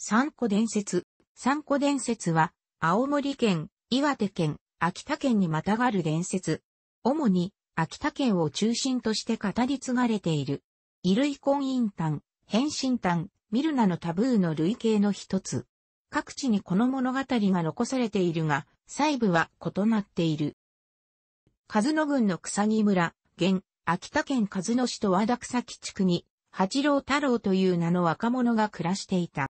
三個伝説。三個伝説は、青森県、岩手県、秋田県にまたがる伝説。主に、秋田県を中心として語り継がれている。衣類婚姻譚、変身譚、ミルナのタブーの類型の一つ。各地にこの物語が残されているが、細部は異なっている。和野郡の草木村、現、秋田県和野市と和田草木地区に、八郎太郎という名の若者が暮らしていた。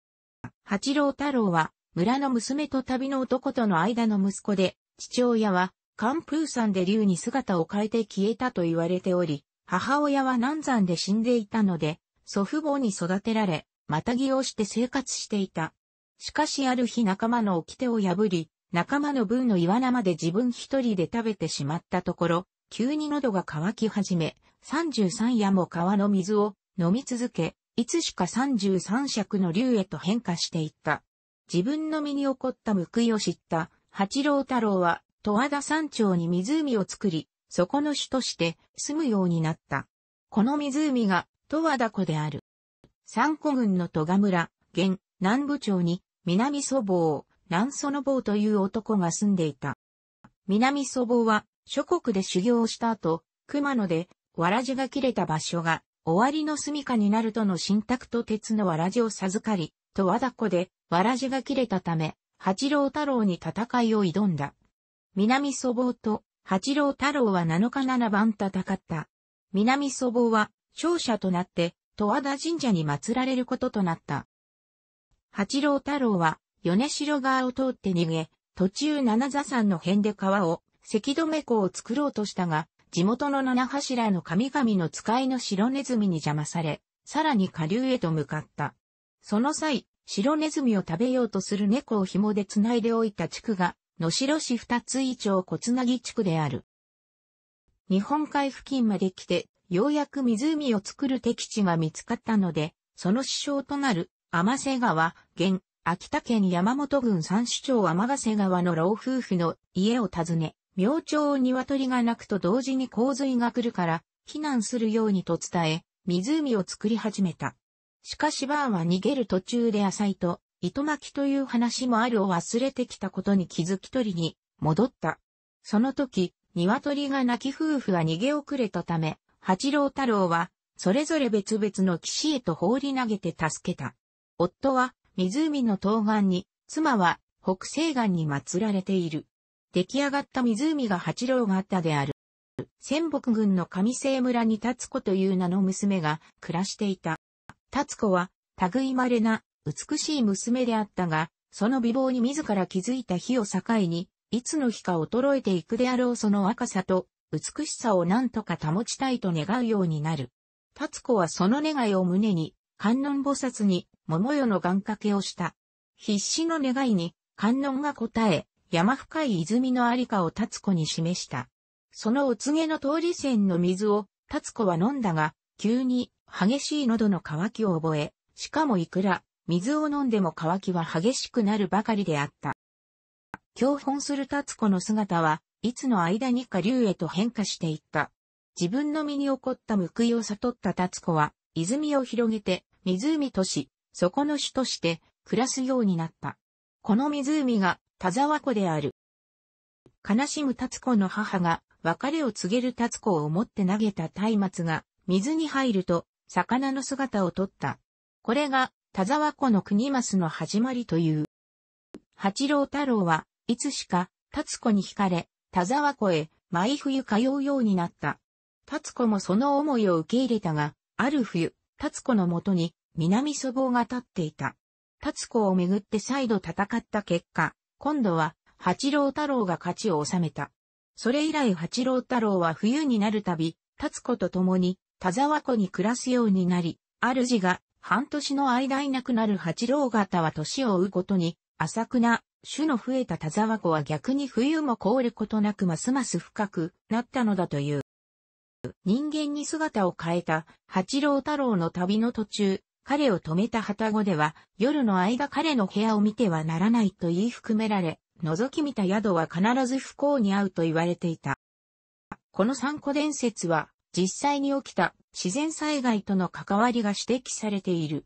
八郎太郎は、村の娘と旅の男との間の息子で、父親は、寒風山で竜に姿を変えて消えたと言われており、母親は南山で死んでいたので、祖父母に育てられ、またぎをして生活していた。しかしある日仲間の掟を破り、仲間の分の岩生で自分一人で食べてしまったところ、急に喉が渇き始め、33夜も川の水を飲み続け、いつしか三十三尺の竜へと変化していった。自分の身に起こった報いを知った八郎太郎は、十和田山頂に湖を作り、そこの主として住むようになった。この湖が十和田湖である。三古郡の戸賀村、現南部町に南祖坊、南祖の坊という男が住んでいた。南祖坊は諸国で修行をした後、熊野でわらじが切れた場所が終わりの住処になるとの信託と鉄のわらじを授かり、と和田子で、わらじが切れたため、八郎太郎に戦いを挑んだ。南祖母と八郎太郎は7日7番戦った。南祖母は勝者となって、十和田神社に祀られることとなった。八郎太郎は、米城川を通って逃げ、途中七座山の辺で川を、咳止め湖を作ろうとしたが、地元の七柱の神々の使いの白ネズミに邪魔され、さらに下流へと向かった。その際、白ネズミを食べようとする猫を紐で繋いでおいた地区が、野城市二つ以上小つなぎ地区である。日本海付近まで来て、ようやく湖を作る敵地が見つかったので、その支障となる、天瀬川、現、秋田県山本郡三市町天瀬川の老夫婦の家を訪ね、明朝鶏が鳴くと同時に洪水が来るから、避難するようにと伝え、湖を作り始めた。しかしバーは逃げる途中で浅いと、糸巻きという話もあるを忘れてきたことに気づき取りに戻った。その時、鶏が泣き夫婦は逃げ遅れたため、八郎太郎は、それぞれ別々の岸へと放り投げて助けた。夫は、湖の東岸に、妻は、北西岸に祀られている。出来上がった湖が八郎があったである。仙北郡の上西村に達子という名の娘が暮らしていた。達子は、類まれな、美しい娘であったが、その美貌に自ら気づいた日を境に、いつの日か衰えていくであろうその若さと、美しさを何とか保ちたいと願うようになる。達子はその願いを胸に、観音菩薩に、桃代の願掛けをした。必死の願いに、観音が答え、山深い泉のありかを達子に示した。そのお告げの通り線の水を達子は飲んだが、急に激しい喉の渇きを覚え、しかもいくら水を飲んでも渇きは激しくなるばかりであった。教本する達子の姿はいつの間にか竜へと変化していった。自分の身に起こった報いを悟った達子は、泉を広げて、湖とし、そこの主として、暮らすようになった。この湖が田沢湖である。悲しむ達子の母が別れを告げる達子を思って投げた松明が水に入ると魚の姿をとった。これが田沢湖の国まの始まりという。八郎太郎はいつしか達子に惹かれ田沢湖へ毎冬通うようになった。達子もその思いを受け入れたが、ある冬、達子のもとに南祖母が立っていた。達子をめぐって再度戦った結果、今度は八郎太郎が勝ちを収めた。それ以来八郎太郎は冬になるたび、立つ子と共に田沢湖に暮らすようになり、主が半年の間いなくなる八郎方は年を追うごとに、浅くな種の増えた田沢湖は逆に冬も凍ることなくますます深くなったのだという。人間に姿を変えた八郎太郎の旅の途中、彼を止めた旗子では、夜の間彼の部屋を見てはならないと言い含められ、覗き見た宿は必ず不幸に遭うと言われていた。この三個伝説は、実際に起きた自然災害との関わりが指摘されている。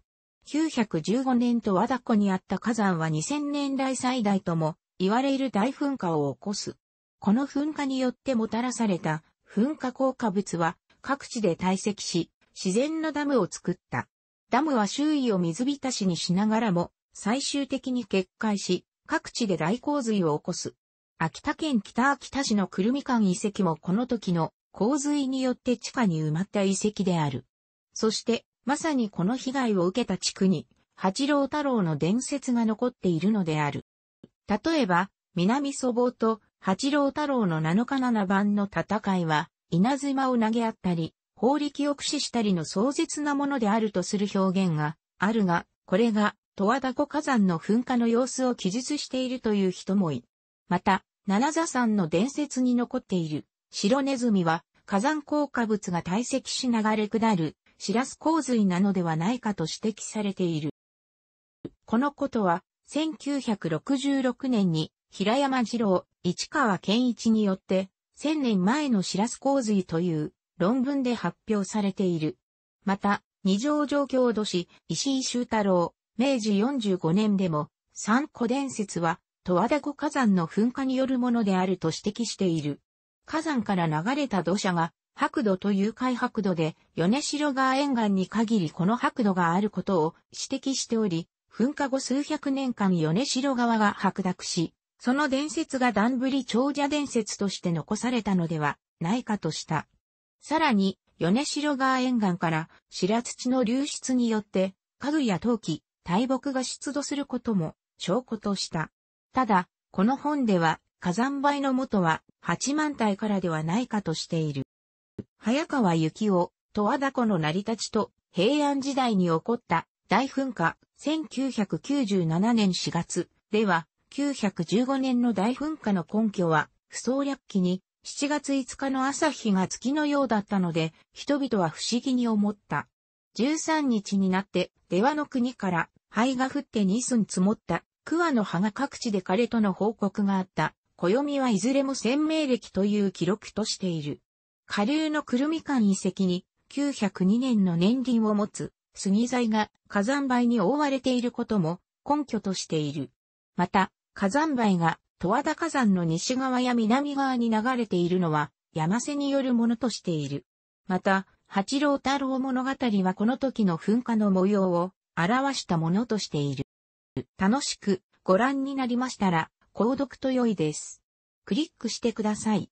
915年と和田湖にあった火山は2000年代最大とも言われる大噴火を起こす。この噴火によってもたらされた噴火効果物は各地で堆積し、自然のダムを作った。ダムは周囲を水浸しにしながらも、最終的に決壊し、各地で大洪水を起こす。秋田県北秋田市のくるみ館遺跡もこの時の洪水によって地下に埋まった遺跡である。そして、まさにこの被害を受けた地区に、八郎太郎の伝説が残っているのである。例えば、南祖母と八郎太郎の7日7番の戦いは、稲妻を投げ合ったり、法力を駆使したりの壮絶なものであるとする表現があるが、これが十和田湖火山の噴火の様子を記述しているという人もい。また、七座山の伝説に残っている白ネズミは火山降下物が堆積し流れ下るシラス洪水なのではないかと指摘されている。このことは1966年に平山二郎、市川健一によって1000年前のシラス洪水という論文で発表されている。また、二条状況都市、石井修太郎、明治45年でも、三古伝説は、十和田湖火山の噴火によるものであると指摘している。火山から流れた土砂が、白土という海白土で、米城川沿岸に限りこの白土があることを指摘しており、噴火後数百年間米城川が白濁し、その伝説が段振り長者伝説として残されたのではないかとした。さらに、米城川沿岸から白土の流出によって、家具や陶器、大木が出土することも証拠とした。ただ、この本では火山灰の元は八万体からではないかとしている。早川幸雄、十和田湖の成り立ちと平安時代に起こった大噴火1997年4月では915年の大噴火の根拠は不走略記に7月5日の朝日が月のようだったので、人々は不思議に思った。13日になって、出羽の国から、灰が降って2寸積もった、桑の葉が各地で枯れとの報告があった。暦はいずれも鮮明歴という記録としている。下流のくるみ館遺跡に、902年の年輪を持つ、杉材が火山灰に覆われていることも根拠としている。また、火山灰が十和田火山の西側や南側に流れているのは、山瀬によるものとしている。また、八郎太郎物語はこの時の噴火の模様を表したものとしている。楽しくご覧になりましたら、購読と良いです。クリックしてください。